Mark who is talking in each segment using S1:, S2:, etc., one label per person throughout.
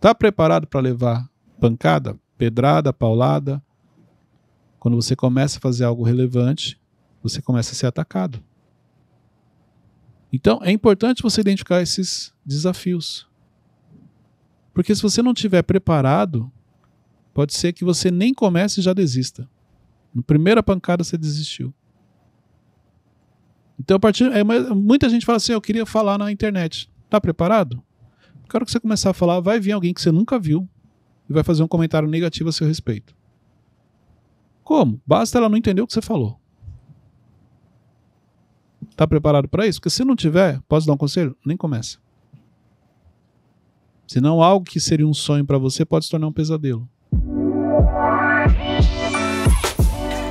S1: Está preparado para levar pancada, pedrada, paulada? Quando você começa a fazer algo relevante, você começa a ser atacado. Então é importante você identificar esses desafios. Porque se você não estiver preparado, pode ser que você nem comece e já desista. Na primeira pancada você desistiu. Então, a partir, é, muita gente fala assim: eu queria falar na internet. Está preparado? Porque a hora que você começar a falar, vai vir alguém que você nunca viu e vai fazer um comentário negativo a seu respeito. Como? Basta ela não entender o que você falou. Tá preparado para isso? Porque se não tiver, posso dar um conselho? Nem começa. Senão algo que seria um sonho para você pode se tornar um pesadelo.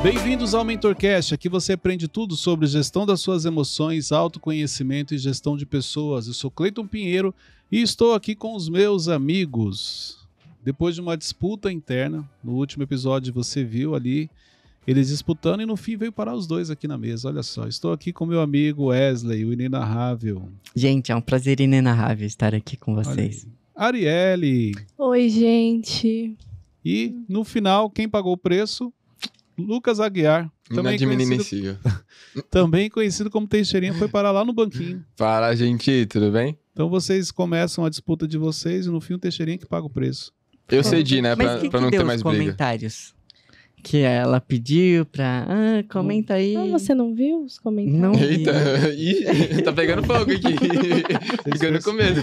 S1: Bem-vindos ao MentorCast. Aqui você aprende tudo sobre gestão das suas emoções, autoconhecimento e gestão de pessoas. Eu sou Cleiton Pinheiro e estou aqui com os meus amigos. Depois de uma disputa interna, no último episódio você viu ali eles disputando e no fim veio parar os dois aqui na mesa. Olha só, estou aqui com meu amigo Wesley, o inenarrável. Gente, é um prazer inenarrável estar aqui com vocês. Arielle. Oi, gente. E no final, quem pagou o preço? Lucas Aguiar, também conhecido, também conhecido como Teixeirinha, foi parar lá no banquinho.
S2: Fala, gente, tudo bem?
S1: Então vocês começam a disputa de vocês e no fim o Teixeirinha que paga o preço. Eu cedi, né? Mas pra, que pra que não ter mais briga. comentários? Que ela
S3: pediu pra. Ah, comenta aí. Ah,
S4: você não viu os comentários? Não. Eita, Ih,
S2: tá pegando fogo
S3: aqui.
S1: Ficando com medo.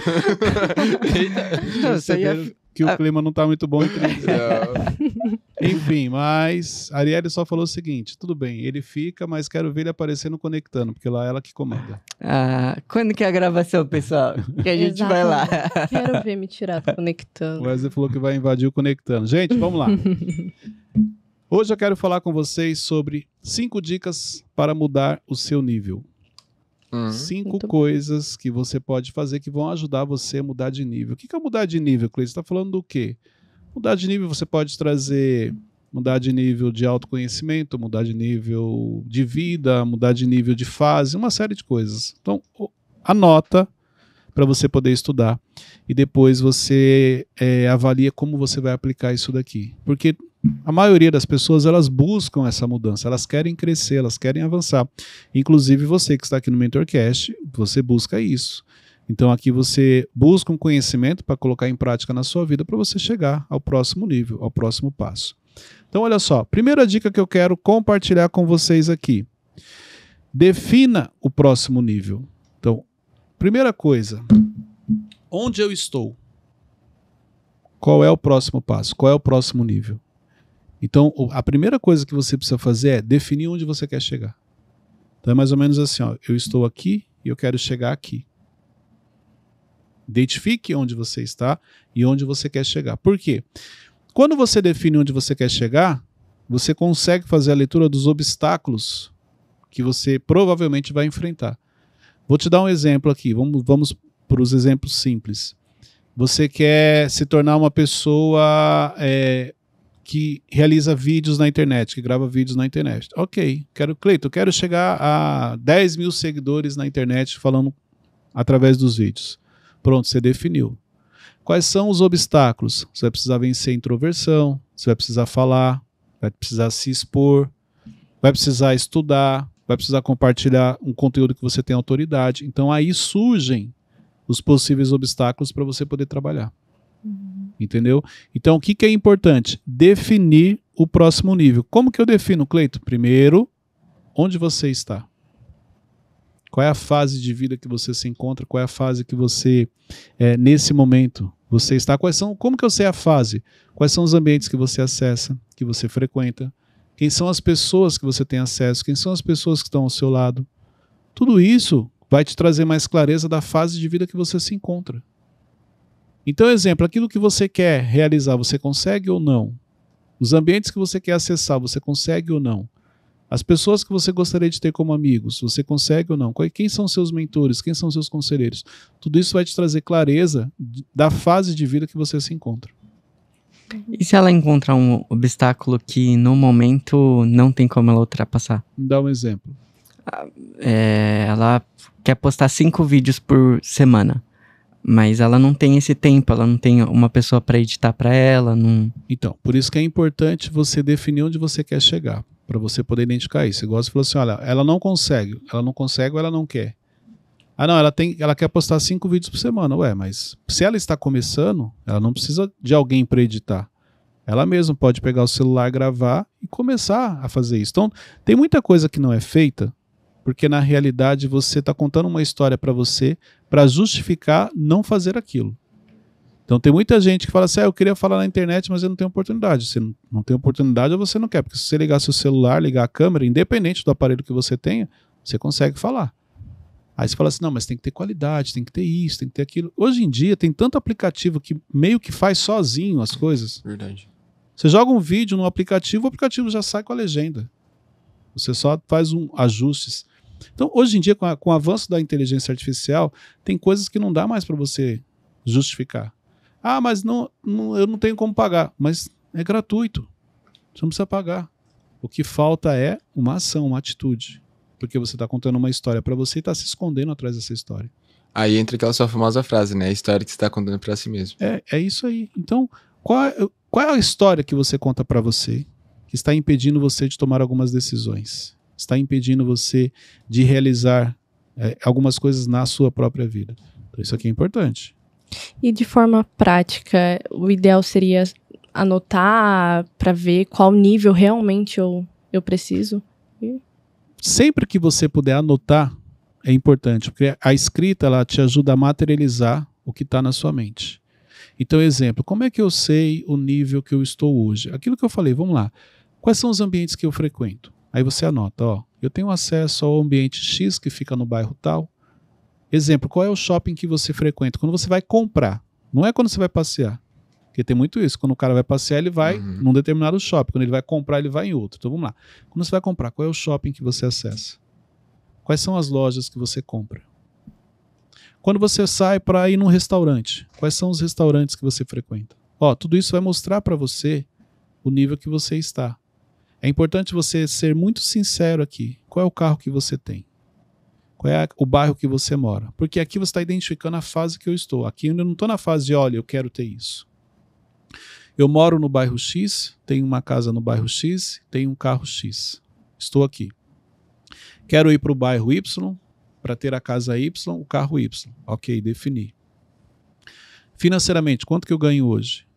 S3: Eita. Não, você
S1: ia que o ah. clima não tá muito bom entre eles. É. Enfim, mas a Arielle só falou o seguinte: tudo bem, ele fica, mas quero ver ele aparecendo no Conectando, porque lá é ela que comanda. Ah, quando que é a gravação, pessoal? Que a gente Exato. vai lá. Quero ver
S4: me tirar do Conectando.
S1: O Wesley falou que vai invadir o Conectando. Gente, vamos lá. Hoje eu quero falar com vocês sobre cinco dicas para mudar o seu nível. Uhum. Cinco Muito coisas bom. que você pode fazer que vão ajudar você a mudar de nível. O que é mudar de nível, Cleiton? Você está falando do quê? Mudar de nível você pode trazer mudar de nível de autoconhecimento, mudar de nível de vida, mudar de nível de fase, uma série de coisas. Então, anota para você poder estudar e depois você é, avalia como você vai aplicar isso daqui. Porque a maioria das pessoas elas buscam essa mudança, elas querem crescer, elas querem avançar. Inclusive você que está aqui no MentorCast, você busca isso. Então aqui você busca um conhecimento para colocar em prática na sua vida para você chegar ao próximo nível, ao próximo passo. Então olha só, primeira dica que eu quero compartilhar com vocês aqui. Defina o próximo nível. Então, primeira coisa, onde eu estou? Qual é o próximo passo? Qual é o próximo nível? Então, a primeira coisa que você precisa fazer é definir onde você quer chegar. Então, é mais ou menos assim: ó, eu estou aqui e eu quero chegar aqui. Identifique onde você está e onde você quer chegar. Por quê? Quando você define onde você quer chegar, você consegue fazer a leitura dos obstáculos que você provavelmente vai enfrentar. Vou te dar um exemplo aqui. Vamos, vamos para os exemplos simples. Você quer se tornar uma pessoa é, que realiza vídeos na internet, que grava vídeos na internet. Ok, quero, Cleito, quero chegar a 10 mil seguidores na internet falando através dos vídeos. Pronto, você definiu. Quais são os obstáculos? Você vai precisar vencer a introversão, você vai precisar falar, vai precisar se expor, vai precisar estudar, vai precisar compartilhar um conteúdo que você tem autoridade. Então aí surgem os possíveis obstáculos para você poder trabalhar entendeu? Então, o que, que é importante? Definir o próximo nível. Como que eu defino, Cleito? Primeiro, onde você está. Qual é a fase de vida que você se encontra? Qual é a fase que você, é, nesse momento, você está? Quais são? Como que eu sei a fase? Quais são os ambientes que você acessa, que você frequenta? Quem são as pessoas que você tem acesso? Quem são as pessoas que estão ao seu lado? Tudo isso vai te trazer mais clareza da fase de vida que você se encontra. Então, exemplo, aquilo que você quer realizar, você consegue ou não? Os ambientes que você quer acessar, você consegue ou não? As pessoas que você gostaria de ter como amigos, você consegue ou não? Quem são seus mentores? Quem são seus conselheiros? Tudo isso vai te trazer clareza da fase de vida que você se encontra.
S3: E se ela encontrar um obstáculo que no momento não tem como ela ultrapassar?
S1: Dá um exemplo.
S3: Ah, é, ela quer postar cinco vídeos por semana mas ela não tem esse tempo, ela não tem uma pessoa para editar para ela, não. Então,
S1: por isso que é importante você definir onde você quer chegar, para você poder identificar isso. Igual você falou assim, olha, ela não consegue, ela não consegue ou ela não quer. Ah, não, ela tem, ela quer postar cinco vídeos por semana, ué, mas se ela está começando, ela não precisa de alguém para editar. Ela mesma pode pegar o celular, gravar e começar a fazer isso. Então, tem muita coisa que não é feita porque na realidade você está contando uma história para você para justificar não fazer aquilo. Então tem muita gente que fala assim: ah, eu queria falar na internet, mas eu não tenho oportunidade. Você não tem oportunidade, ou você não quer, porque se você ligar seu celular, ligar a câmera, independente do aparelho que você tenha, você consegue falar. Aí você fala assim: não, mas tem que ter qualidade, tem que ter isso, tem que ter aquilo. Hoje em dia tem tanto aplicativo que meio que faz sozinho as coisas. Verdade. Você joga um vídeo no aplicativo, o aplicativo já sai com a legenda. Você só faz um ajustes. Então, hoje em dia, com, a, com o avanço da inteligência artificial, tem coisas que não dá mais para você justificar. Ah, mas não, não, eu não tenho como pagar. Mas é gratuito. Você não precisa pagar. O que falta é uma ação, uma atitude. Porque você está contando uma história para você e está se escondendo atrás dessa história.
S2: Aí entra aquela sua famosa frase, né? A história que você está contando para si mesmo. É,
S1: é isso aí. Então, qual, qual é a história que você conta para você que está impedindo você de tomar algumas decisões? está impedindo você de realizar é, algumas coisas na sua própria vida. Então, isso aqui é importante.
S4: E de forma prática, o ideal seria anotar para ver qual nível realmente eu, eu preciso?
S1: Sempre que você puder anotar, é importante, porque a escrita ela te ajuda a materializar o que está na sua mente. Então, exemplo, como é que eu sei o nível que eu estou hoje? Aquilo que eu falei, vamos lá. Quais são os ambientes que eu frequento? Aí você anota, ó, eu tenho acesso ao ambiente X que fica no bairro tal. Exemplo, qual é o shopping que você frequenta? Quando você vai comprar, não é quando você vai passear. Porque tem muito isso. Quando o cara vai passear, ele vai uhum. num determinado shopping. Quando ele vai comprar, ele vai em outro. Então vamos lá. Quando você vai comprar, qual é o shopping que você acessa? Quais são as lojas que você compra? Quando você sai para ir num restaurante, quais são os restaurantes que você frequenta? Ó, tudo isso vai mostrar para você o nível que você está. É importante você ser muito sincero aqui. Qual é o carro que você tem? Qual é o bairro que você mora? Porque aqui você está identificando a fase que eu estou. Aqui eu não estou na fase de, olha, eu quero ter isso. Eu moro no bairro X, tenho uma casa no bairro X, tenho um carro X. Estou aqui. Quero ir para o bairro Y para ter a casa Y, o carro Y. Ok, defini. Financeiramente, quanto que eu ganho hoje?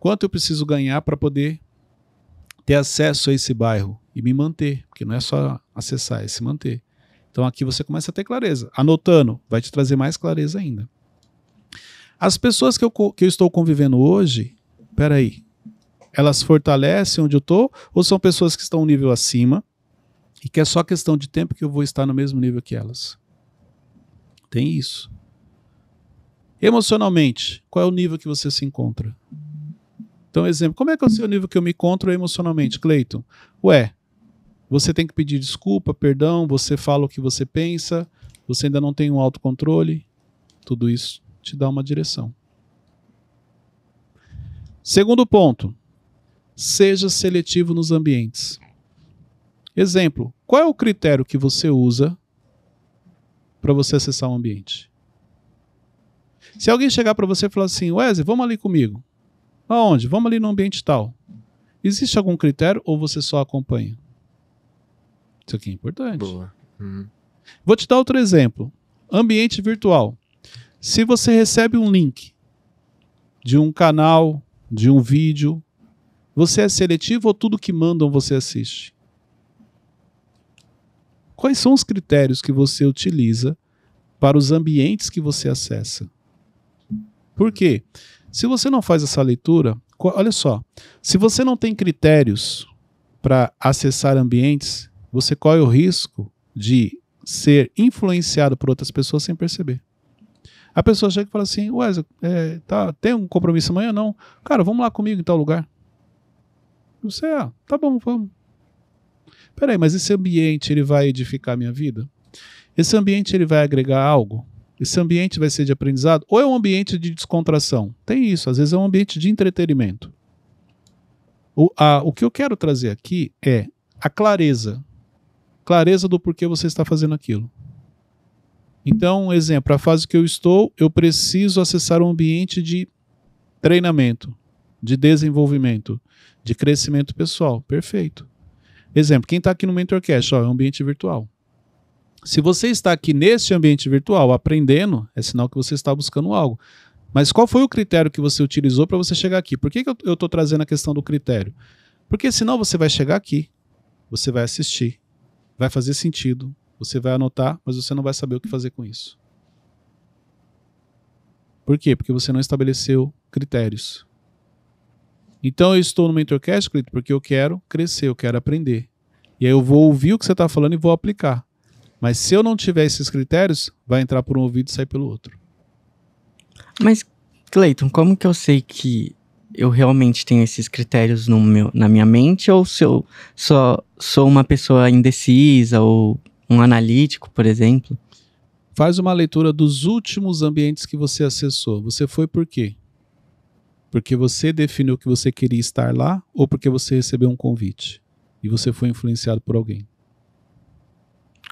S1: Quanto eu preciso ganhar para poder ter acesso a esse bairro e me manter, porque não é só acessar, é se manter. Então aqui você começa a ter clareza. Anotando, vai te trazer mais clareza ainda. As pessoas que eu, que eu estou convivendo hoje, peraí, elas fortalecem onde eu estou ou são pessoas que estão um nível acima e que é só questão de tempo que eu vou estar no mesmo nível que elas? Tem isso. Emocionalmente, qual é o nível que você se encontra? Então, exemplo, como é que eu é sei o nível que eu me encontro emocionalmente, Cleiton? Ué, você tem que pedir desculpa, perdão, você fala o que você pensa, você ainda não tem um autocontrole. Tudo isso te dá uma direção. Segundo ponto, seja seletivo nos ambientes. Exemplo, qual é o critério que você usa para você acessar um ambiente? Se alguém chegar para você e falar assim, Wesley, vamos ali comigo. Aonde? Vamos ali no ambiente tal. Existe algum critério ou você só acompanha? Isso aqui é importante. Boa. Uhum. Vou te dar outro exemplo. Ambiente virtual. Se você recebe um link de um canal, de um vídeo, você é seletivo ou tudo que mandam você assiste? Quais são os critérios que você utiliza para os ambientes que você acessa? Por quê? Se você não faz essa leitura, olha só, se você não tem critérios para acessar ambientes, você corre o risco de ser influenciado por outras pessoas sem perceber. A pessoa chega e fala assim: Ué, é, tá, tem um compromisso amanhã? Não. Cara, vamos lá comigo em tal lugar. Você, ah, tá bom, vamos. Peraí, mas esse ambiente ele vai edificar a minha vida? Esse ambiente ele vai agregar algo? Esse ambiente vai ser de aprendizado ou é um ambiente de descontração? Tem isso, às vezes é um ambiente de entretenimento. O, a, o que eu quero trazer aqui é a clareza. Clareza do porquê você está fazendo aquilo. Então, um exemplo, a fase que eu estou, eu preciso acessar um ambiente de treinamento, de desenvolvimento, de crescimento pessoal. Perfeito. Exemplo, quem está aqui no Mentorcast, ó, é um ambiente virtual. Se você está aqui neste ambiente virtual aprendendo, é sinal que você está buscando algo. Mas qual foi o critério que você utilizou para você chegar aqui? Por que, que eu estou trazendo a questão do critério? Porque senão você vai chegar aqui, você vai assistir, vai fazer sentido, você vai anotar, mas você não vai saber o que fazer com isso. Por quê? Porque você não estabeleceu critérios. Então eu estou no Mentorcast, Clito, porque eu quero crescer, eu quero aprender. E aí eu vou ouvir o que você está falando e vou aplicar. Mas se eu não tiver esses critérios, vai entrar por um ouvido e sair pelo outro. Mas, Cleiton, como que eu sei
S3: que eu realmente tenho esses critérios no meu, na minha mente? Ou se eu só sou uma pessoa indecisa ou um analítico, por exemplo?
S1: Faz uma leitura dos últimos ambientes que você acessou. Você foi por quê? Porque você definiu que você queria estar lá ou porque você recebeu um convite e você foi influenciado por alguém?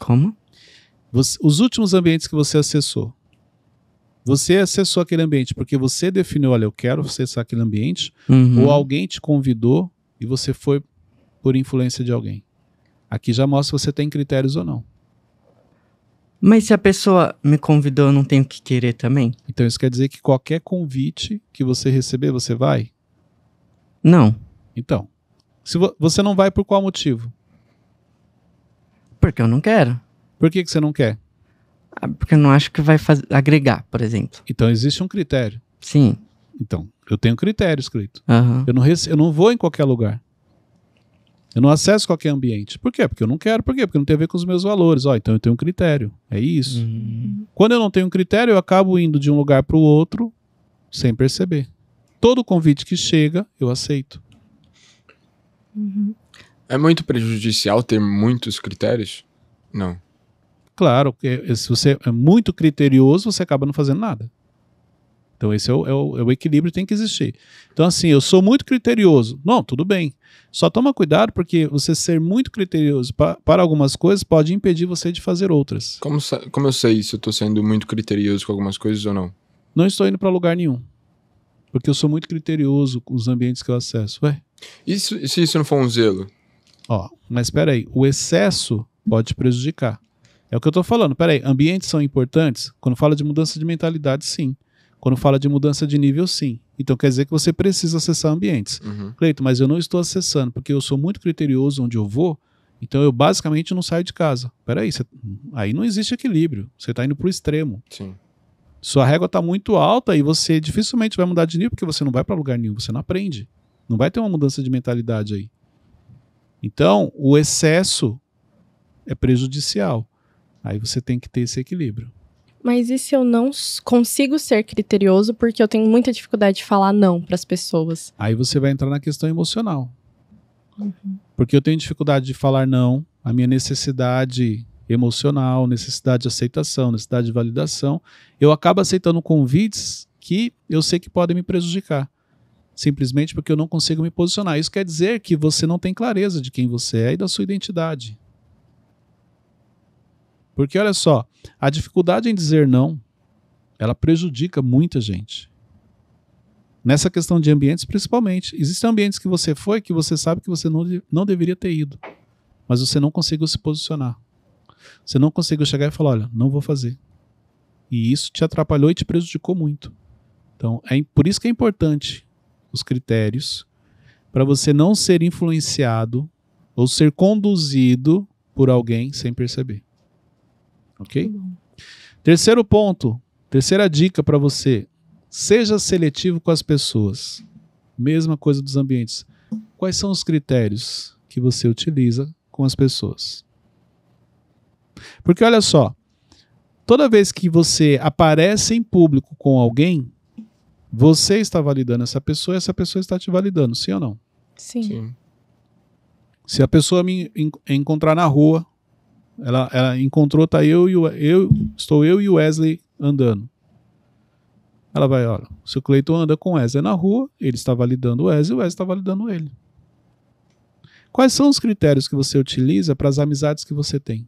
S1: Como? Você, os últimos ambientes que você acessou, você acessou aquele ambiente porque você definiu, olha, eu quero acessar aquele ambiente, uhum. ou alguém te convidou e você foi por influência de alguém. Aqui já mostra se você tem critérios ou não. Mas se a pessoa me convidou, eu não tenho que querer também? Então isso quer dizer que qualquer convite que você receber, você vai? Não. Então, se vo você não vai por qual motivo? Porque eu não quero. Por que, que você não quer? Ah, porque eu não acho que vai agregar, por exemplo. Então existe um critério. Sim. Então, eu tenho critério escrito. Uhum. Eu, não eu não vou em qualquer lugar. Eu não acesso qualquer ambiente. Por quê? Porque eu não quero. Por quê? Porque não tem a ver com os meus valores. Ó, então eu tenho um critério. É isso. Uhum. Quando eu não tenho um critério, eu acabo indo de um lugar para o outro sem perceber. Todo convite que chega, eu aceito. Uhum. É muito
S2: prejudicial ter muitos critérios? Não.
S1: Claro, se você é muito criterioso, você acaba não fazendo nada. Então, esse é o, é o, é o equilíbrio que tem que existir. Então, assim, eu sou muito criterioso. Não, tudo bem. Só toma cuidado, porque você ser muito criterioso pra, para algumas coisas pode impedir você de fazer outras. Como, como eu sei se eu estou sendo muito criterioso com algumas coisas ou não? Não estou indo para lugar nenhum. Porque eu sou muito criterioso com os ambientes que eu acesso. Ué? E se, isso não for um zelo? Ó, mas espera aí. O excesso pode prejudicar. É o que eu estou falando. Peraí, ambientes são importantes? Quando fala de mudança de mentalidade, sim. Quando fala de mudança de nível, sim. Então quer dizer que você precisa acessar ambientes. Uhum. Cleito, mas eu não estou acessando, porque eu sou muito criterioso onde eu vou, então eu basicamente não saio de casa. Peraí, cê... aí não existe equilíbrio. Você está indo para o extremo. Sim. Sua régua está muito alta e você dificilmente vai mudar de nível, porque você não vai para lugar nenhum, você não aprende. Não vai ter uma mudança de mentalidade aí. Então, o excesso é prejudicial. Aí você tem que ter esse equilíbrio.
S4: Mas e se eu não consigo ser criterioso porque eu tenho muita dificuldade de falar não para as pessoas?
S1: Aí você vai entrar na questão emocional. Uhum. Porque eu tenho dificuldade de falar não, a minha necessidade emocional, necessidade de aceitação, necessidade de validação, eu acabo aceitando convites que eu sei que podem me prejudicar. Simplesmente porque eu não consigo me posicionar. Isso quer dizer que você não tem clareza de quem você é e da sua identidade. Porque olha só, a dificuldade em dizer não, ela prejudica muita gente. Nessa questão de ambientes, principalmente. Existem ambientes que você foi que você sabe que você não, não deveria ter ido, mas você não conseguiu se posicionar. Você não conseguiu chegar e falar: olha, não vou fazer. E isso te atrapalhou e te prejudicou muito. Então, é por isso que é importante os critérios para você não ser influenciado ou ser conduzido por alguém sem perceber. Ok? Tá Terceiro ponto, terceira dica para você: seja seletivo com as pessoas. Mesma coisa dos ambientes. Quais são os critérios que você utiliza com as pessoas? Porque olha só, toda vez que você aparece em público com alguém, você está validando essa pessoa e essa pessoa está te validando, sim ou não? Sim. sim. Se a pessoa me encontrar na rua, ela, ela encontrou, tá eu e o, eu, estou eu e o Wesley andando. Ela vai, olha, o seu Cleiton anda com o Wesley na rua, ele está validando o Wesley, o Wesley está validando ele. Quais são os critérios que você utiliza para as amizades que você tem?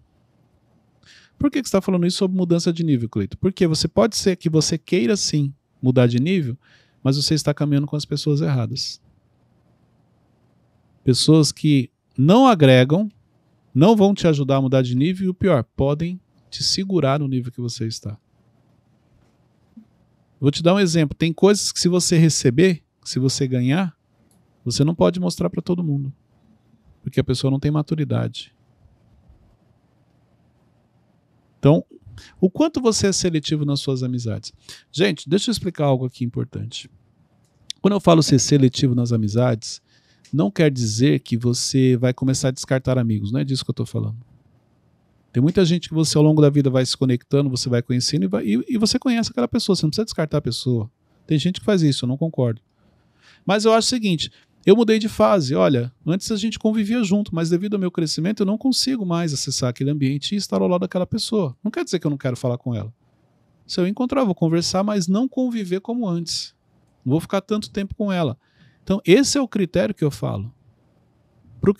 S1: Por que, que você está falando isso sobre mudança de nível, Cleiton? Porque você pode ser que você queira sim mudar de nível, mas você está caminhando com as pessoas erradas. Pessoas que não agregam, não vão te ajudar a mudar de nível e o pior, podem te segurar no nível que você está. Vou te dar um exemplo. Tem coisas que se você receber, se você ganhar, você não pode mostrar para todo mundo, porque a pessoa não tem maturidade. Então, o quanto você é seletivo nas suas amizades? Gente, deixa eu explicar algo aqui importante. Quando eu falo ser seletivo nas amizades, não quer dizer que você vai começar a descartar amigos, não é disso que eu estou falando. Tem muita gente que você ao longo da vida vai se conectando, você vai conhecendo e, vai, e, e você conhece aquela pessoa, você não precisa descartar a pessoa. Tem gente que faz isso, eu não concordo. Mas eu acho o seguinte, eu mudei de fase. Olha, antes a gente convivia junto, mas devido ao meu crescimento eu não consigo mais acessar aquele ambiente e estar ao lado daquela pessoa. Não quer dizer que eu não quero falar com ela. Se eu encontrar, eu vou conversar, mas não conviver como antes. Não vou ficar tanto tempo com ela. Então, esse é o critério que eu falo.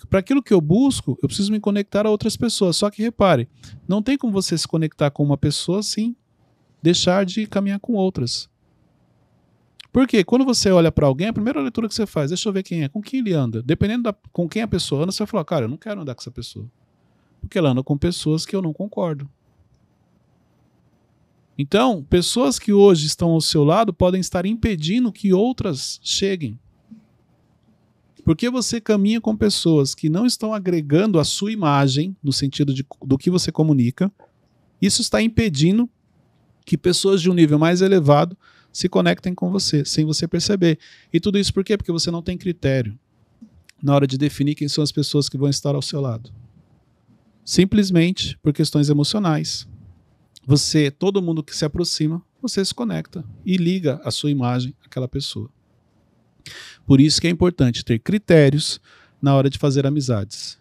S1: Para aquilo que eu busco, eu preciso me conectar a outras pessoas. Só que repare, não tem como você se conectar com uma pessoa sem deixar de caminhar com outras. Porque quando você olha para alguém, a primeira leitura que você faz, deixa eu ver quem é, com quem ele anda. Dependendo da, com quem a pessoa anda, você vai falar, cara, eu não quero andar com essa pessoa. Porque ela anda com pessoas que eu não concordo. Então, pessoas que hoje estão ao seu lado podem estar impedindo que outras cheguem. Porque você caminha com pessoas que não estão agregando a sua imagem, no sentido de, do que você comunica, isso está impedindo que pessoas de um nível mais elevado se conectem com você, sem você perceber. E tudo isso por quê? Porque você não tem critério na hora de definir quem são as pessoas que vão estar ao seu lado. Simplesmente por questões emocionais. Você, todo mundo que se aproxima, você se conecta e liga a sua imagem àquela pessoa. Por isso que é importante ter critérios na hora de fazer amizades.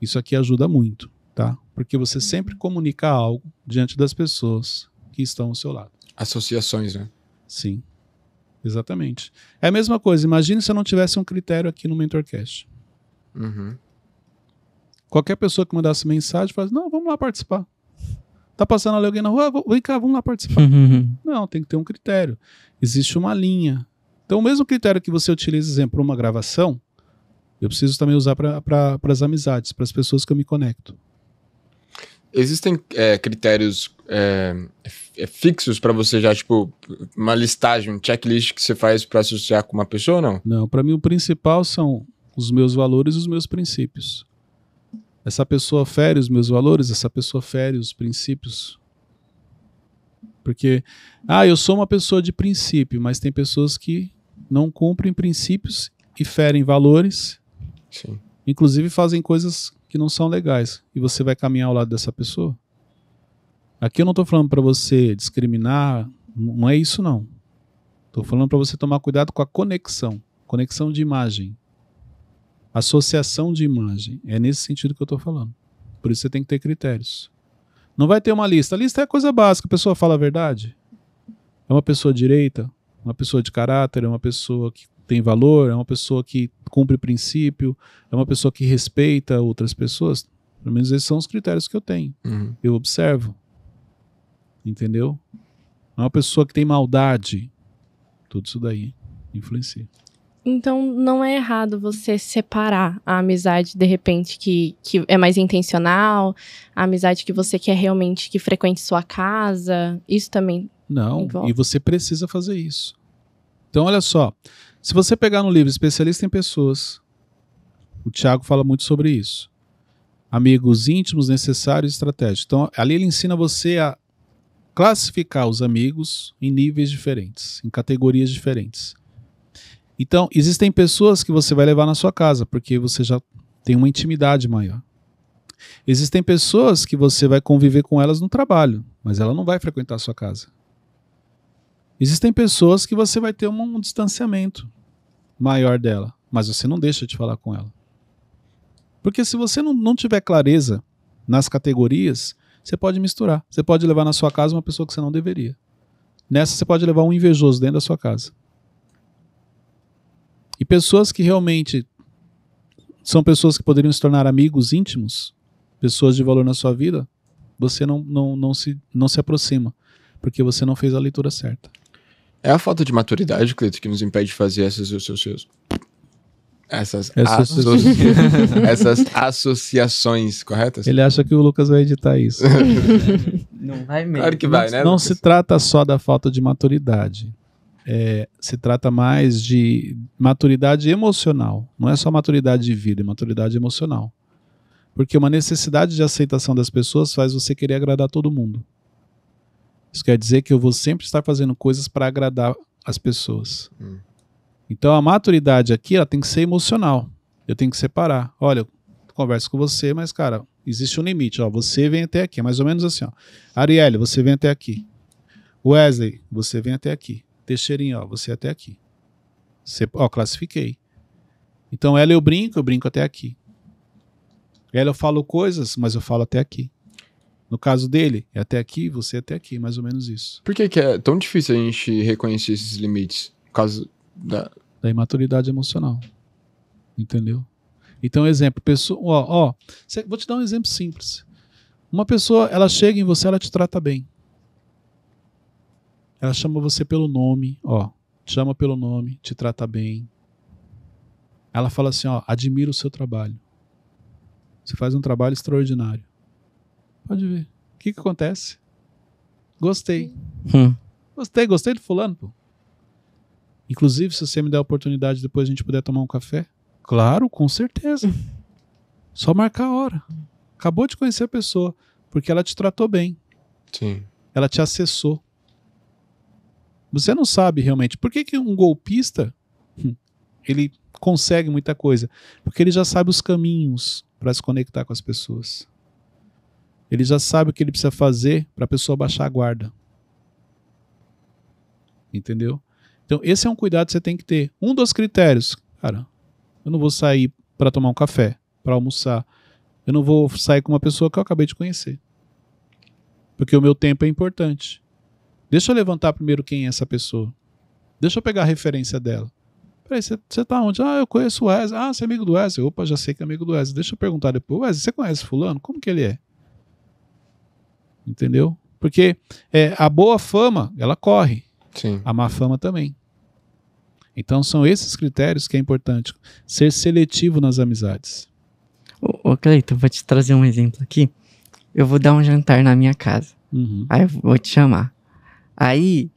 S1: Isso aqui ajuda muito, tá? Porque você sempre comunica algo diante das pessoas que estão ao seu lado. Associações, né? Sim. Exatamente. É a mesma coisa. Imagine se eu não tivesse um critério aqui no Mentorcast. Uhum. Qualquer pessoa que mandasse mensagem fala não, vamos lá participar. Tá passando ali alguém na rua, ah, vem cá, vamos lá participar. Uhum. Não, tem que ter um critério. Existe uma linha então, o mesmo critério que você utiliza, exemplo, para uma gravação, eu preciso também usar para pra, as amizades, para as pessoas que eu me conecto.
S2: Existem é, critérios é, é fixos para você já, tipo, uma listagem, um checklist que você faz para associar com uma pessoa
S1: ou não? Não, para mim o principal são os meus valores e os meus princípios. Essa pessoa fere os meus valores, essa pessoa fere os princípios. Porque, ah, eu sou uma pessoa de princípio, mas tem pessoas que não cumprem princípios e ferem valores. Sim. Inclusive fazem coisas que não são legais. E você vai caminhar ao lado dessa pessoa? Aqui eu não estou falando para você discriminar, não é isso não. Estou falando para você tomar cuidado com a conexão, conexão de imagem, associação de imagem. É nesse sentido que eu estou falando. Por isso você tem que ter critérios. Não vai ter uma lista. A lista é a coisa básica. A pessoa fala a verdade? É uma pessoa direita? Uma pessoa de caráter, é uma pessoa que tem valor, é uma pessoa que cumpre princípio, é uma pessoa que respeita outras pessoas. Pelo menos esses são os critérios que eu tenho. Uhum. Eu observo. Entendeu? É uma pessoa que tem maldade. Tudo isso daí influencia.
S4: Então não é errado você separar a amizade de repente que, que é mais intencional, a amizade que você quer realmente que frequente sua casa. Isso também não, e
S1: você precisa fazer isso. Então, olha só. Se você pegar no livro Especialista em Pessoas, o Tiago fala muito sobre isso. Amigos íntimos, necessários e estratégicos. Então, ali ele ensina você a classificar os amigos em níveis diferentes, em categorias diferentes. Então, existem pessoas que você vai levar na sua casa, porque você já tem uma intimidade maior. Existem pessoas que você vai conviver com elas no trabalho, mas ela não vai frequentar a sua casa. Existem pessoas que você vai ter um, um distanciamento maior dela, mas você não deixa de falar com ela. Porque se você não, não tiver clareza nas categorias, você pode misturar. Você pode levar na sua casa uma pessoa que você não deveria. Nessa, você pode levar um invejoso dentro da sua casa. E pessoas que realmente são pessoas que poderiam se tornar amigos íntimos, pessoas de valor na sua vida, você não, não, não, se, não se aproxima, porque você não fez a leitura certa.
S2: É a falta de maturidade, Cleito, que nos impede de fazer essas associações. Essas, associ... essas associações, corretas? Ele
S1: acha que o Lucas vai editar isso.
S3: não vai
S2: mesmo. Claro que vai, né? Não Lucas? se
S1: trata só da falta de maturidade. É, se trata mais de maturidade emocional. Não é só maturidade de vida, é maturidade emocional. Porque uma necessidade de aceitação das pessoas faz você querer agradar todo mundo. Isso quer dizer que eu vou sempre estar fazendo coisas para agradar as pessoas. Hum. Então a maturidade aqui ela tem que ser emocional. Eu tenho que separar. Olha, eu converso com você, mas cara, existe um limite. Ó, você vem até aqui, é mais ou menos assim. Ó. Arielle, você vem até aqui. Wesley, você vem até aqui. Teixeirinho, ó, você é até aqui. Você, ó, classifiquei. Então ela eu brinco, eu brinco até aqui. Ela eu falo coisas, mas eu falo até aqui. No caso dele, é até aqui, você é até aqui, mais ou menos isso.
S2: Por que, que é tão difícil a gente reconhecer esses limites? Por caso
S1: da... da imaturidade emocional. Entendeu? Então, exemplo, pessoa, ó, ó, cê, vou te dar um exemplo simples. Uma pessoa, ela chega em você, ela te trata bem. Ela chama você pelo nome, ó, te chama pelo nome, te trata bem. Ela fala assim, ó, admiro o seu trabalho. Você faz um trabalho extraordinário. Pode ver. O que, que acontece? Gostei. Hum. Gostei, gostei do fulano, pô. Inclusive, se você me der a oportunidade depois a gente puder tomar um café. Claro, com certeza. Só marcar a hora. Acabou de conhecer a pessoa, porque ela te tratou bem. Sim. Ela te acessou. Você não sabe realmente. Por que, que um golpista hum, ele consegue muita coisa? Porque ele já sabe os caminhos para se conectar com as pessoas. Ele já sabe o que ele precisa fazer para a pessoa baixar a guarda. Entendeu? Então, esse é um cuidado que você tem que ter. Um dos critérios, cara, eu não vou sair para tomar um café, para almoçar. Eu não vou sair com uma pessoa que eu acabei de conhecer. Porque o meu tempo é importante. Deixa eu levantar primeiro quem é essa pessoa. Deixa eu pegar a referência dela. Peraí, você tá onde? Ah, eu conheço o Wesley. Ah, você é amigo do Wesley. Opa, já sei que é amigo do Wesley. Deixa eu perguntar depois. Wesley, você conhece fulano? Como que ele é? Entendeu? Porque é, a boa fama, ela corre. Sim. A má fama também. Então são esses critérios que é importante. Ser seletivo nas amizades. Ô, ô Cleiton,
S3: vou te trazer um exemplo aqui. Eu vou dar um jantar na minha casa. Uhum. Aí eu vou te chamar. Aí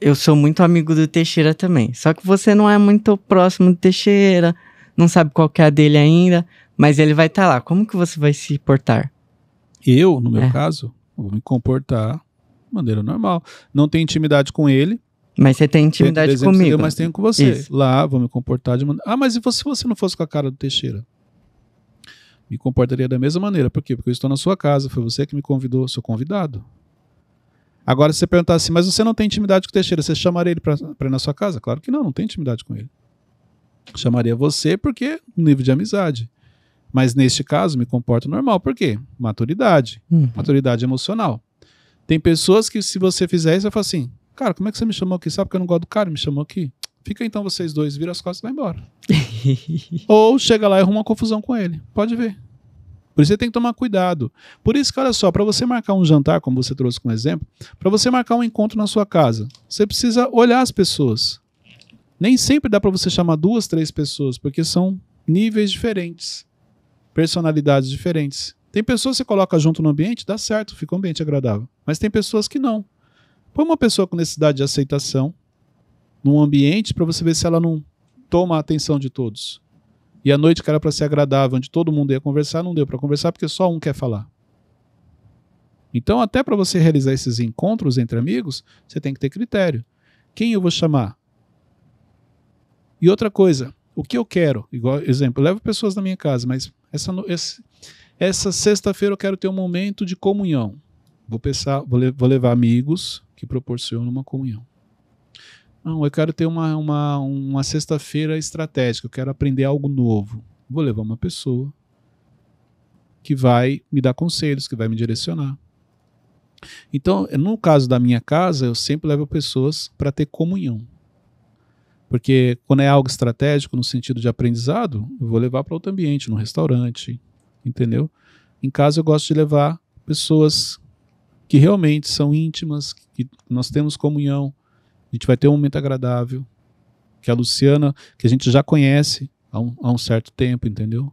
S3: eu sou muito amigo do Teixeira também. Só que você não é muito próximo do Teixeira, não sabe qual que é a dele ainda, mas ele vai
S1: estar tá lá. Como que você vai se portar? Eu, no meu é. caso? vou me comportar de maneira normal. Não tenho intimidade com ele. Mas você tem intimidade exemplo, comigo. Eu, mas tenho com você. Isso. Lá, vou me comportar de maneira. Ah, mas e se você não fosse com a cara do Teixeira? Me comportaria da mesma maneira. Por quê? Porque eu estou na sua casa, foi você que me convidou, sou convidado. Agora, se você perguntar assim, mas você não tem intimidade com o Teixeira, você chamaria ele para ir na sua casa? Claro que não, não tem intimidade com ele. Chamaria você porque é um nível de amizade. Mas neste caso, me comporto normal. Por quê? Maturidade. Uhum. Maturidade emocional. Tem pessoas que, se você fizer isso, eu falo assim: cara, como é que você me chamou aqui? Sabe que eu não gosto do cara, me chamou aqui? Fica então vocês dois, vira as costas e vai embora. Ou chega lá e arruma uma confusão com ele. Pode ver. Por isso você tem que tomar cuidado. Por isso, cara, só, para você marcar um jantar, como você trouxe como exemplo, para você marcar um encontro na sua casa, você precisa olhar as pessoas. Nem sempre dá para você chamar duas, três pessoas, porque são níveis diferentes personalidades diferentes. Tem pessoas que você coloca junto no ambiente, dá certo, fica um ambiente agradável. Mas tem pessoas que não. Põe uma pessoa com necessidade de aceitação num ambiente para você ver se ela não toma a atenção de todos. E a noite que era para ser agradável, onde todo mundo ia conversar, não deu para conversar porque só um quer falar. Então, até para você realizar esses encontros entre amigos, você tem que ter critério. Quem eu vou chamar? E outra coisa, o que eu quero? Igual, exemplo, eu levo pessoas na minha casa, mas essa, esse, essa sexta-feira eu quero ter um momento de comunhão. Vou, pensar, vou, le, vou levar amigos que proporcionam uma comunhão. Não, eu quero ter uma, uma, uma sexta-feira estratégica, eu quero aprender algo novo. Vou levar uma pessoa que vai me dar conselhos, que vai me direcionar. Então, no caso da minha casa, eu sempre levo pessoas para ter comunhão. Porque quando é algo estratégico no sentido de aprendizado, eu vou levar para outro ambiente, no restaurante, entendeu? Em casa eu gosto de levar pessoas que realmente são íntimas, que nós temos comunhão, a gente vai ter um momento agradável, que a Luciana, que a gente já conhece há um, há um certo tempo, entendeu?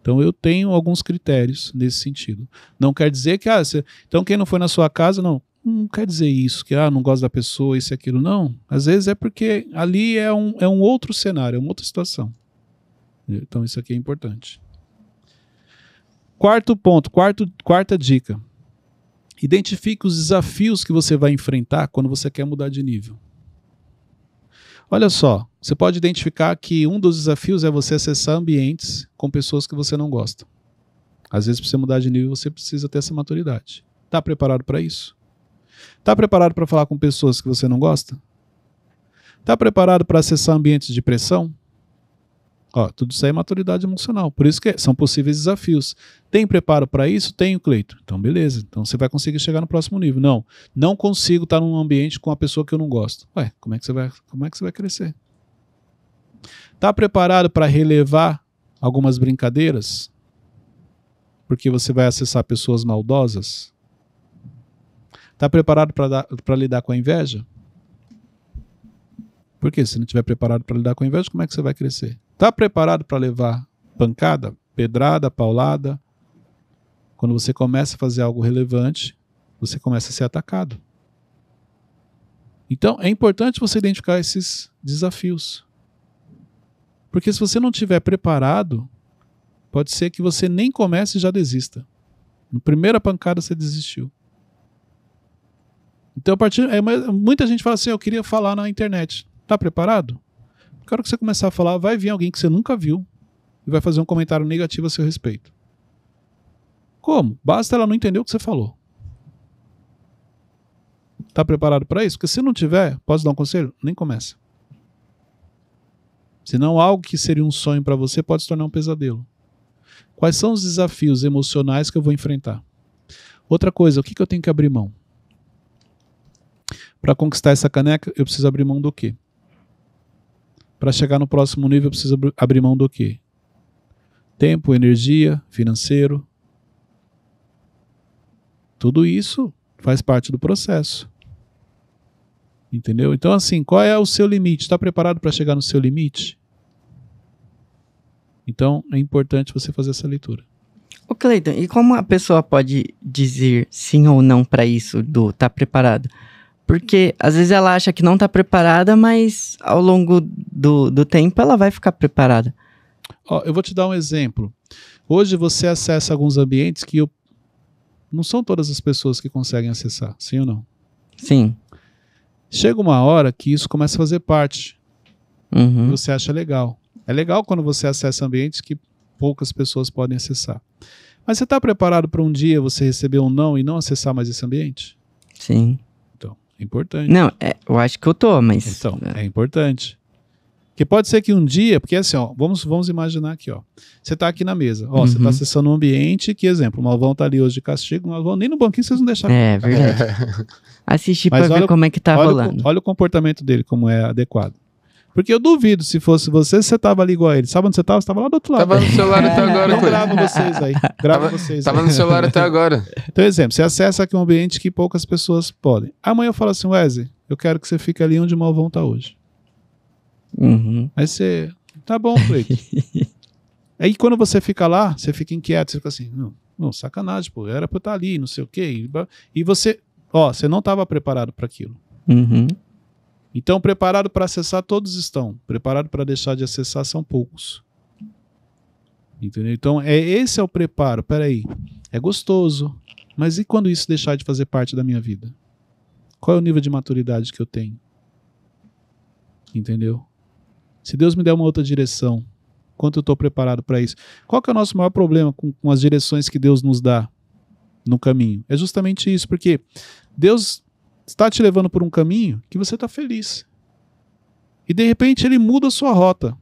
S1: Então eu tenho alguns critérios nesse sentido. Não quer dizer que, ah, você, então quem não foi na sua casa, não, não quer dizer isso, que ah, não gosto da pessoa, isso e aquilo, não. Às vezes é porque ali é um, é um outro cenário, é uma outra situação. Então isso aqui é importante. Quarto ponto, quarto, quarta dica. Identifique os desafios que você vai enfrentar quando você quer mudar de nível. Olha só, você pode identificar que um dos desafios é você acessar ambientes com pessoas que você não gosta. Às vezes, para você mudar de nível, você precisa ter essa maturidade. Está preparado para isso? Está preparado para falar com pessoas que você não gosta? Está preparado para acessar ambientes de pressão? Ó, tudo isso aí é maturidade emocional. Por isso que são possíveis desafios. Tem preparo para isso? Tenho, Cleito. Então, beleza. Então você vai conseguir chegar no próximo nível. Não, não consigo estar tá num ambiente com a pessoa que eu não gosto. Ué, como é que você vai, como é que você vai crescer? Está preparado para relevar algumas brincadeiras? Porque você vai acessar pessoas maldosas? Está preparado para lidar com a inveja? Porque se não estiver preparado para lidar com a inveja, como é que você vai crescer? Está preparado para levar pancada, pedrada, paulada? Quando você começa a fazer algo relevante, você começa a ser atacado. Então, é importante você identificar esses desafios. Porque se você não estiver preparado, pode ser que você nem comece e já desista. Na primeira pancada você desistiu. Então, a partir. É, muita gente fala assim: eu queria falar na internet. Tá preparado? Quero que você começar a falar, vai vir alguém que você nunca viu e vai fazer um comentário negativo a seu respeito. Como? Basta ela não entender o que você falou. Tá preparado para isso? Porque se não tiver, posso dar um conselho? Nem começa. Senão algo que seria um sonho para você pode se tornar um pesadelo. Quais são os desafios emocionais que eu vou enfrentar? Outra coisa, o que, que eu tenho que abrir mão? Para conquistar essa caneca, eu preciso abrir mão do quê? Para chegar no próximo nível, eu preciso abrir mão do quê? Tempo, energia, financeiro. Tudo isso faz parte do processo. Entendeu? Então, assim, qual é o seu limite? Está preparado para chegar no seu limite? Então, é importante você fazer essa leitura.
S3: O Cleiton, e como a pessoa pode dizer sim ou não para isso do tá preparado? Porque às vezes ela acha que não está preparada, mas ao longo
S1: do, do tempo ela vai ficar preparada. Ó, eu vou te dar um exemplo. Hoje você acessa alguns ambientes que eu... não são todas as pessoas que conseguem acessar, sim ou não? Sim. Chega uma hora que isso começa a fazer parte. Uhum. Você acha legal. É legal quando você acessa ambientes que poucas pessoas podem acessar. Mas você está preparado para um dia você receber um não e não acessar mais esse ambiente? Sim. Importante. Não, é, eu acho que eu tô, mas. Então, né? é importante. Que pode ser que um dia, porque assim, ó, vamos, vamos imaginar aqui, ó. Você está aqui na mesa, ó, tá uhum. você está acessando um ambiente que, exemplo, o Malvão tá ali hoje de castigo, o Malvão nem no banquinho vocês não deixaram. É, verdade. Assistir para ver como é que tá olha rolando. O, olha o comportamento dele, como é adequado. Porque eu duvido, se fosse você, você tava ali igual a ele. Sabe onde você tava? Você tava lá do outro lado. Tava no celular até agora. Eu grava vocês aí. Grava tava, vocês Tava aí. no celular até agora. Então, exemplo, você acessa aqui um ambiente que poucas pessoas podem. Amanhã eu falo assim, Wesley, eu quero que você fique ali onde o Malvão tá hoje. Uhum. Aí você... Tá bom, Cleiton. aí quando você fica lá, você fica inquieto. Você fica assim, não, não sacanagem, pô. Era pra eu estar tá ali, não sei o quê. E você... Ó, você não tava preparado para aquilo. Uhum. Então, preparado para acessar, todos estão. Preparado para deixar de acessar, são poucos. Entendeu? Então, é esse é o preparo. Peraí, é gostoso, mas e quando isso deixar de fazer parte da minha vida? Qual é o nível de maturidade que eu tenho? Entendeu? Se Deus me der uma outra direção, quanto eu estou preparado para isso? Qual é o nosso maior problema com, com as direções que Deus nos dá no caminho? É justamente isso, porque Deus está te levando por um caminho que você está feliz. E de repente ele muda a sua rota,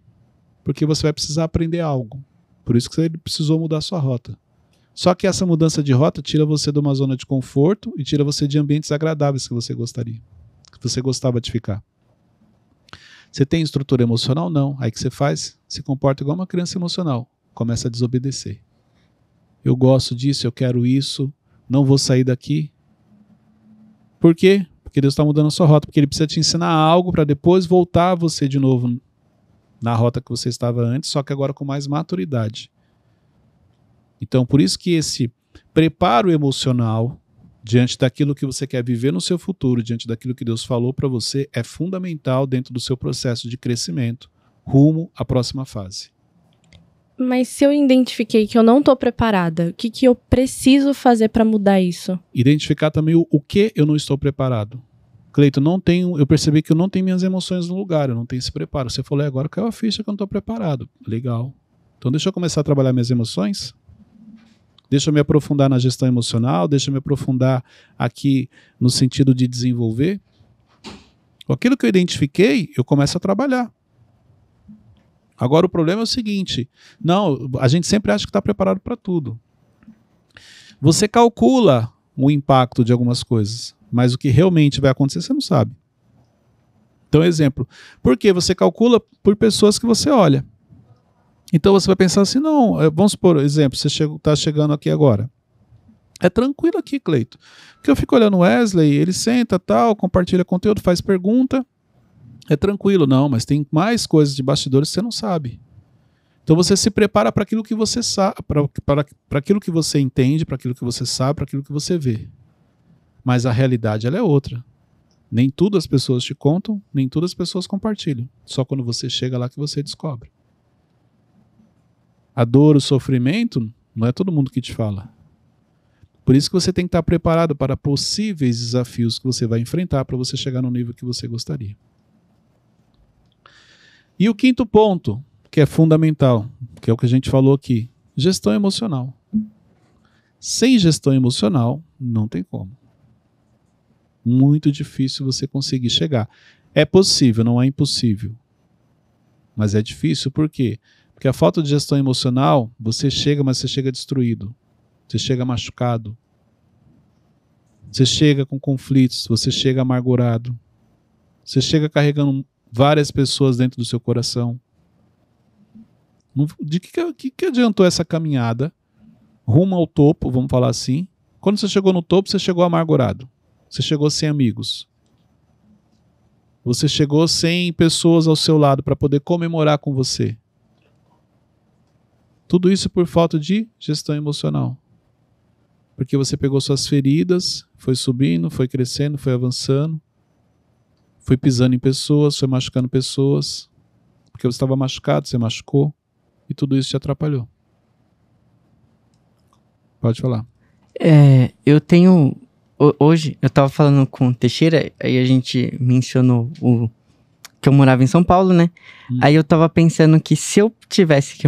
S1: porque você vai precisar aprender algo. Por isso que ele precisou mudar a sua rota. Só que essa mudança de rota tira você de uma zona de conforto e tira você de ambientes agradáveis que você gostaria, que você gostava de ficar. Você tem estrutura emocional? Não. Aí que você faz? Se comporta igual uma criança emocional. Começa a desobedecer. Eu gosto disso, eu quero isso, não vou sair daqui. Por quê? Porque Deus está mudando a sua rota, porque Ele precisa te ensinar algo para depois voltar você de novo na rota que você estava antes, só que agora com mais maturidade. Então, por isso que esse preparo emocional diante daquilo que você quer viver no seu futuro, diante daquilo que Deus falou para você, é fundamental dentro do seu processo de crescimento rumo à próxima fase
S4: mas se eu identifiquei que eu não estou preparada, o que, que eu preciso fazer para mudar isso?
S1: Identificar também o, o que eu não estou preparado. Cleito, não tenho, eu percebi que eu não tenho minhas emoções no lugar, eu não tenho esse preparo. Você falou, é, agora que é a ficha que eu não estou preparado. Legal. Então deixa eu começar a trabalhar minhas emoções. Deixa eu me aprofundar na gestão emocional, deixa eu me aprofundar aqui no sentido de desenvolver. Aquilo que eu identifiquei, eu começo a trabalhar. Agora o problema é o seguinte: não, a gente sempre acha que está preparado para tudo. Você calcula o impacto de algumas coisas, mas o que realmente vai acontecer você não sabe. Então, exemplo, por que você calcula por pessoas que você olha. Então você vai pensar assim, não, é, vamos supor, exemplo, você está chegando aqui agora. É tranquilo aqui, Cleito. Porque eu fico olhando o Wesley, ele senta, tal, compartilha conteúdo, faz pergunta é tranquilo, não, mas tem mais coisas de bastidores que você não sabe. Então você se prepara para aquilo que você sabe, para aquilo que você entende, para aquilo que você sabe, para aquilo que você vê. Mas a realidade ela é outra. Nem tudo as pessoas te contam, nem todas as pessoas compartilham. Só quando você chega lá que você descobre. A dor, o sofrimento, não é todo mundo que te fala. Por isso que você tem que estar preparado para possíveis desafios que você vai enfrentar para você chegar no nível que você gostaria. E o quinto ponto, que é fundamental, que é o que a gente falou aqui, gestão emocional. Sem gestão emocional, não tem como. Muito difícil você conseguir chegar. É possível, não é impossível. Mas é difícil por quê? Porque a falta de gestão emocional, você chega, mas você chega destruído. Você chega machucado. Você chega com conflitos, você chega amargurado. Você chega carregando várias pessoas dentro do seu coração. De que, que, que adiantou essa caminhada rumo ao topo, vamos falar assim? Quando você chegou no topo, você chegou amargurado. Você chegou sem amigos. Você chegou sem pessoas ao seu lado para poder comemorar com você. Tudo isso por falta de gestão emocional. Porque você pegou suas feridas, foi subindo, foi crescendo, foi avançando, Fui pisando em pessoas, foi machucando pessoas, porque você estava machucado, você machucou, e tudo isso te atrapalhou.
S3: Pode falar. É, eu tenho. Hoje, eu estava falando com o Teixeira, aí a gente mencionou o que eu morava em São Paulo, né? Hum. Aí eu estava pensando que se eu tivesse que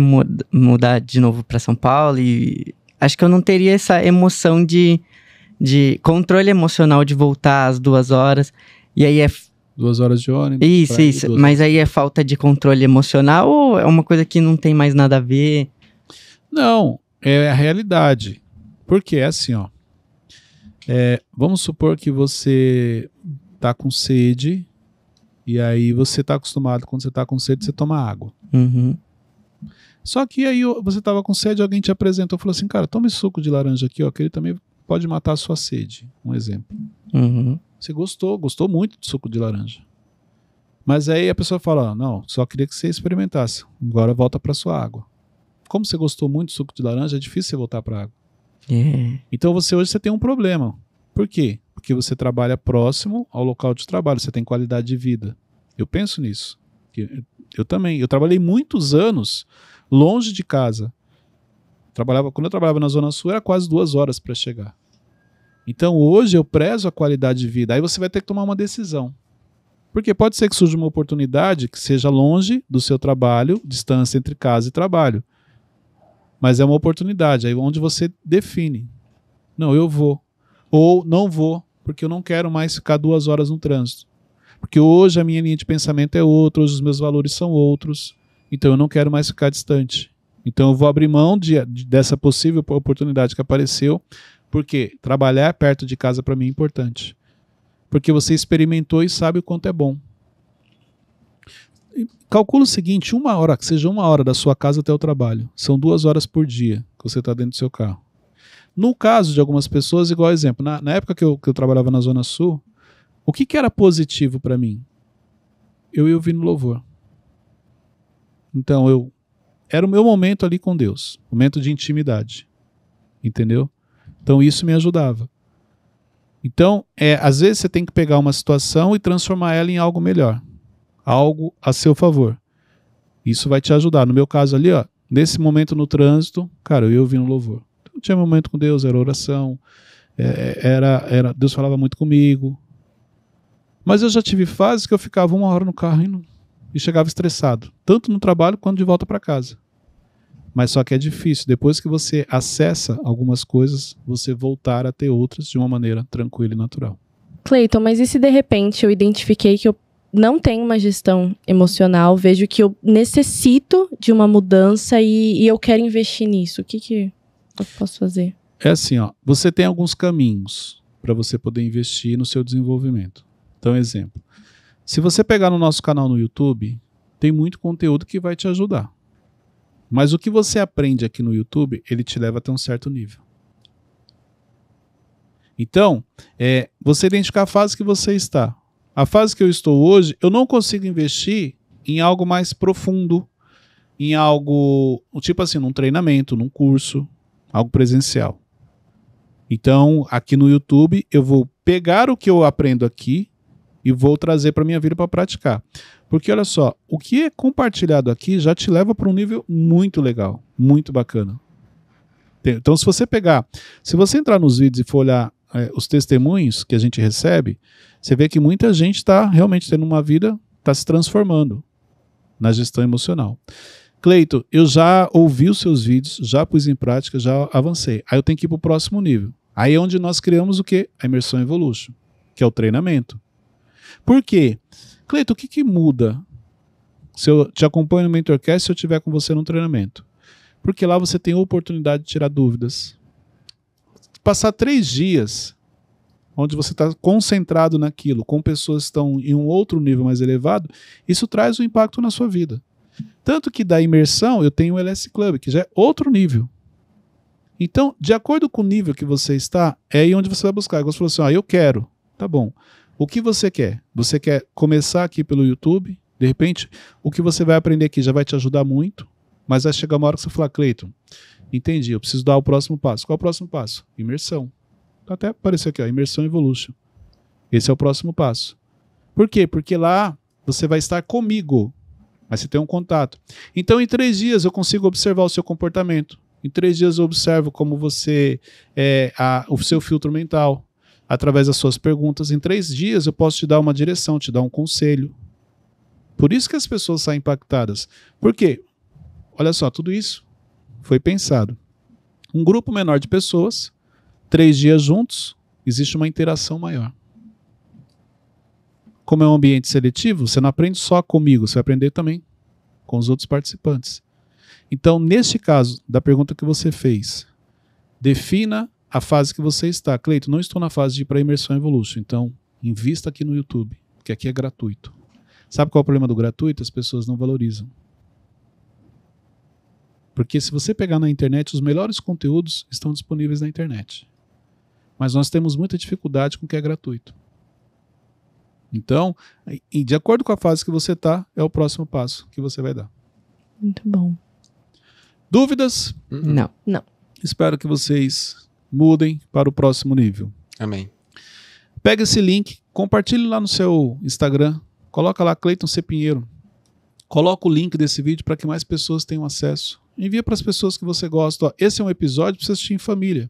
S3: mudar de novo para São Paulo, e acho que eu não teria essa emoção de, de controle emocional de voltar às duas horas. E aí é Duas horas de ônibus. Isso, isso. Mas aí é falta de controle emocional ou é uma coisa que não tem mais nada a ver?
S1: Não, é a realidade. Porque é assim, ó. É, vamos supor que você tá com sede e aí você tá acostumado quando você tá com sede você toma água. Uhum. Só que aí você tava com sede, alguém te apresentou, falou assim, cara, tome suco de laranja aqui, ó, que ele também pode matar a sua sede. Um exemplo. Uhum. Você gostou, gostou muito do suco de laranja. Mas aí a pessoa fala: ah, Não, só queria que você experimentasse. Agora volta para sua água. Como você gostou muito do suco de laranja, é difícil você voltar para água. É. Então você hoje você tem um problema. Por quê? Porque você trabalha próximo ao local de trabalho, você tem qualidade de vida. Eu penso nisso. Eu, eu também. Eu trabalhei muitos anos longe de casa. Trabalhava, quando eu trabalhava na Zona Sul, era quase duas horas para chegar. Então hoje eu prezo a qualidade de vida. Aí você vai ter que tomar uma decisão. Porque pode ser que surja uma oportunidade que seja longe do seu trabalho, distância entre casa e trabalho. Mas é uma oportunidade, aí é onde você define. Não, eu vou. Ou não vou, porque eu não quero mais ficar duas horas no trânsito. Porque hoje a minha linha de pensamento é outra, hoje os meus valores são outros. Então eu não quero mais ficar distante. Então eu vou abrir mão de, de, dessa possível oportunidade que apareceu porque trabalhar perto de casa para mim é importante. Porque você experimentou e sabe o quanto é bom. Calcula o seguinte: uma hora, que seja uma hora da sua casa até o trabalho, são duas horas por dia que você está dentro do seu carro. No caso de algumas pessoas, igual exemplo, na, na época que eu, que eu, trabalhava na Zona Sul, o que, que era positivo para mim? Eu ia ouvindo louvor. Então eu era o meu momento ali com Deus, momento de intimidade, entendeu? Então isso me ajudava. Então, é, às vezes você tem que pegar uma situação e transformar ela em algo melhor, algo a seu favor. Isso vai te ajudar. No meu caso ali, ó, nesse momento no trânsito, cara, eu ouvi um louvor. Então, tinha momento com Deus, era oração, é, é, era, era Deus falava muito comigo. Mas eu já tive fases que eu ficava uma hora no carro e, não, e chegava estressado, tanto no trabalho quanto de volta para casa. Mas só que é difícil. Depois que você acessa algumas coisas, você voltar a ter outras de uma maneira tranquila e natural.
S4: Cleiton, mas e se de repente eu identifiquei que eu não tenho uma gestão emocional, vejo que eu necessito de uma mudança e, e eu quero investir nisso? O que, que eu posso fazer?
S1: É assim, ó, você tem alguns caminhos para você poder investir no seu desenvolvimento. Então, exemplo. Se você pegar no nosso canal no YouTube, tem muito conteúdo que vai te ajudar. Mas o que você aprende aqui no YouTube, ele te leva até um certo nível. Então, é, você identificar a fase que você está. A fase que eu estou hoje, eu não consigo investir em algo mais profundo, em algo, tipo assim, num treinamento, num curso, algo presencial. Então, aqui no YouTube, eu vou pegar o que eu aprendo aqui, e vou trazer para minha vida para praticar. Porque olha só, o que é compartilhado aqui já te leva para um nível muito legal, muito bacana. Então, se você pegar, se você entrar nos vídeos e for olhar é, os testemunhos que a gente recebe, você vê que muita gente está realmente tendo uma vida, está se transformando na gestão emocional. Cleito, eu já ouvi os seus vídeos, já pus em prática, já avancei. Aí eu tenho que ir para o próximo nível. Aí é onde nós criamos o que? A imersão Evolution, que é o treinamento. Por quê? Cleito, o que, que muda se eu te acompanho no Mentorcast se eu tiver com você no treinamento? Porque lá você tem a oportunidade de tirar dúvidas. Passar três dias onde você está concentrado naquilo, com pessoas que estão em um outro nível mais elevado, isso traz um impacto na sua vida. Tanto que da imersão eu tenho o LS Club, que já é outro nível. Então, de acordo com o nível que você está, é aí onde você vai buscar. Você falou assim: ah, eu quero. Tá bom. O que você quer? Você quer começar aqui pelo YouTube? De repente, o que você vai aprender aqui já vai te ajudar muito, mas vai chegar uma hora que você falar, Cleiton, entendi, eu preciso dar o próximo passo. Qual é o próximo passo? Imersão. Então, até apareceu aqui, ó, Imersão Evolution. Esse é o próximo passo. Por quê? Porque lá você vai estar comigo, mas você tem um contato. Então, em três dias, eu consigo observar o seu comportamento. Em três dias, eu observo como você. É, a, o seu filtro mental através das suas perguntas. Em três dias eu posso te dar uma direção, te dar um conselho. Por isso que as pessoas saem impactadas. Por quê? Olha só, tudo isso foi pensado. Um grupo menor de pessoas, três dias juntos, existe uma interação maior. Como é um ambiente seletivo, você não aprende só comigo, você vai aprender também com os outros participantes. Então, neste caso, da pergunta que você fez, defina a fase que você está. Cleito, não estou na fase de ir para imersão evolução. então invista aqui no YouTube, que aqui é gratuito. Sabe qual é o problema do gratuito? As pessoas não valorizam. Porque se você pegar na internet, os melhores conteúdos estão disponíveis na internet. Mas nós temos muita dificuldade com o que é gratuito. Então, de acordo com a fase que você está, é o próximo passo que você vai dar. Muito bom. Dúvidas? Não. Não. Espero que vocês mudem para o próximo nível. Amém. Pega esse link, compartilhe lá no seu Instagram, coloca lá Cleiton C. Pinheiro. Coloca o link desse vídeo para que mais pessoas tenham acesso. Envia para as pessoas que você gosta. Ó, esse é um episódio para você assistir em família.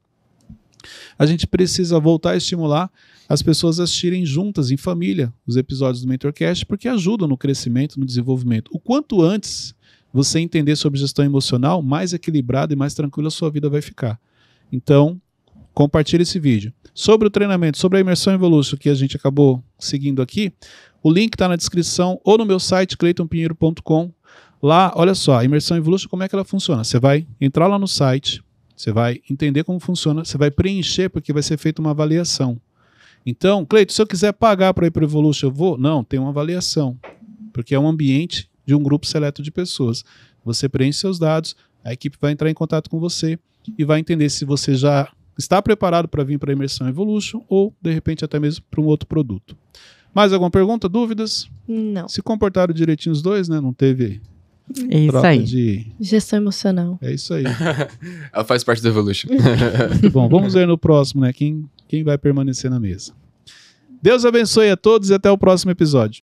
S1: A gente precisa voltar a estimular as pessoas a assistirem juntas, em família, os episódios do Mentorcast, porque ajudam no crescimento, no desenvolvimento. O quanto antes você entender sobre gestão emocional, mais equilibrada e mais tranquila a sua vida vai ficar. Então, compartilhe esse vídeo. Sobre o treinamento, sobre a imersão Evolution que a gente acabou seguindo aqui, o link está na descrição ou no meu site cleitonpinheiro.com. Lá, olha só, a imersão Evolution, como é que ela funciona? Você vai entrar lá no site, você vai entender como funciona, você vai preencher porque vai ser feita uma avaliação. Então, Cleito, se eu quiser pagar para ir para o Evolution, eu vou? Não, tem uma avaliação, porque é um ambiente de um grupo seleto de pessoas. Você preenche seus dados, a equipe vai entrar em contato com você e vai entender se você já está preparado para vir para a imersão Evolution ou, de repente, até mesmo para um outro produto. Mais alguma pergunta? Dúvidas? Não. Se comportaram direitinho os dois, né? Não teve. É isso aí. De...
S4: Gestão emocional.
S1: É isso
S2: aí. Ela faz parte da Evolution.
S1: Bom, vamos ver no próximo, né? Quem, quem vai permanecer na mesa. Deus abençoe a todos e até o próximo episódio.